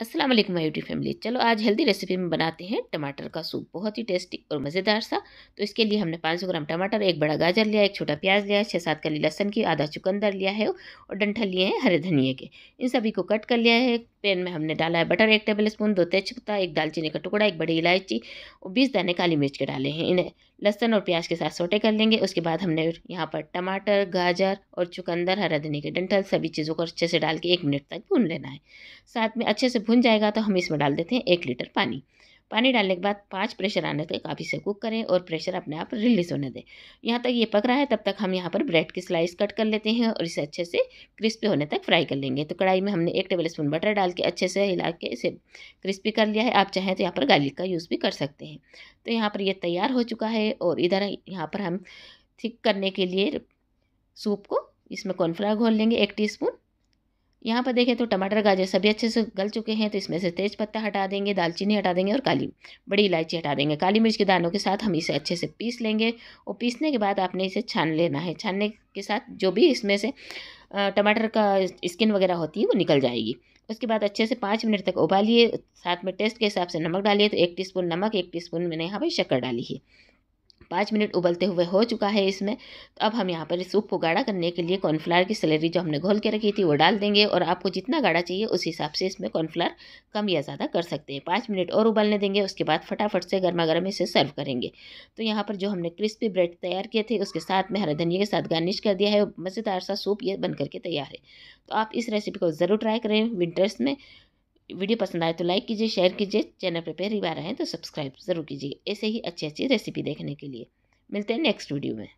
Aslam my YouTube family चलो आज healthy recipe में बनाते हैं टमाटर का सूप बहुत ही टेस्टी और मज़ेदार सा तो इसके लिए हमने 500 ग्राम टमाटर एक बड़ा गाजर लिया एक छोटा प्याज लिया है छः सात कली लहसन की आधा चुकंदर लिया है और डंठल लिए हैं हरे धनिए के इन सभी को कट कर लिया है पैन में हमने डाला है बटर एक टेबल स्पून दो तेजपत्ता एक दालचीनी का टुकड़ा एक बड़ी इलायची और बीस दाने काली मिर्च के डाले हैं इन्हें लहसन और प्याज के साथ सोटे कर लेंगे उसके बाद हमने यहाँ पर टमाटर गाजर और चुकंदर हरा धनी के डंठल सभी चीज़ों को अच्छे से डाल के एक मिनट तक भून लेना है साथ में अच्छे से भून जाएगा तो हम इसमें डाल देते हैं एक लीटर पानी पानी डालने के बाद पाँच प्रेशर आने तक आप इसे कुक करें और प्रेशर अपने आप रिलीज होने दें यहाँ तक ये पक रहा है तब तक हम यहाँ पर ब्रेड की स्लाइस कट कर लेते हैं और इसे अच्छे से क्रिस्पी होने तक फ्राई कर लेंगे तो कढ़ाई में हमने एक टेबल स्पून बटर डाल के अच्छे से हिला के इसे क्रिस्पी कर लिया है आप चाहें तो यहाँ पर गार्लिक का यूज़ भी कर सकते हैं तो यहाँ पर ये तैयार हो चुका है और इधर यहाँ पर हम थिक करने के लिए सूप को इसमें कॉर्नफ्लावर घोल लेंगे एक स्पून यहाँ पर देखें तो टमाटर गाजर सभी अच्छे से गल चुके हैं तो इसमें से तेज पत्ता हटा देंगे दालचीनी हटा देंगे और काली बड़ी इलायची हटा देंगे काली मिर्च के दानों के साथ हम इसे अच्छे से पीस लेंगे और पीसने के बाद आपने इसे छान लेना है छानने के साथ जो भी इसमें से टमाटर का स्किन वगैरह होती है वो निकल जाएगी उसके बाद अच्छे से पाँच मिनट तक उबालिए साथ में टेस्ट के हिसाब से नमक डालिए तो एक टी नमक एक टी मैंने यहाँ पर शक्कर डाली है पाँच मिनट उबलते हुए हो चुका है इसमें तो अब हम यहाँ पर इस सूप को गाढ़ा करने के लिए कॉर्नफ्लावर की सलेरी जो हमने घोल के रखी थी वो डाल देंगे और आपको जितना गाढ़ा चाहिए उस हिसाब से इसमें कॉर्नफ्लावर कम या ज़्यादा कर सकते हैं पाँच मिनट और उबलने देंगे उसके बाद फटाफट से गर्मा गर्म इसे सर्व करेंगे तो यहाँ पर जो हमने क्रिस्पी ब्रेड तैयार किए थे उसके साथ में हरा धनिया के साथ गार्निश कर दिया है मज़ेदार सा सूप ये बन करके तैयार है तो आप इस रेसिपी को ज़रूर ट्राई करें विंटर्स में वीडियो पसंद आए तो लाइक कीजिए शेयर कीजिए चैनल पर पहली बार आए तो सब्सक्राइब ज़रूर कीजिए ऐसे ही अच्छी अच्छी रेसिपी देखने के लिए मिलते हैं नेक्स्ट वीडियो में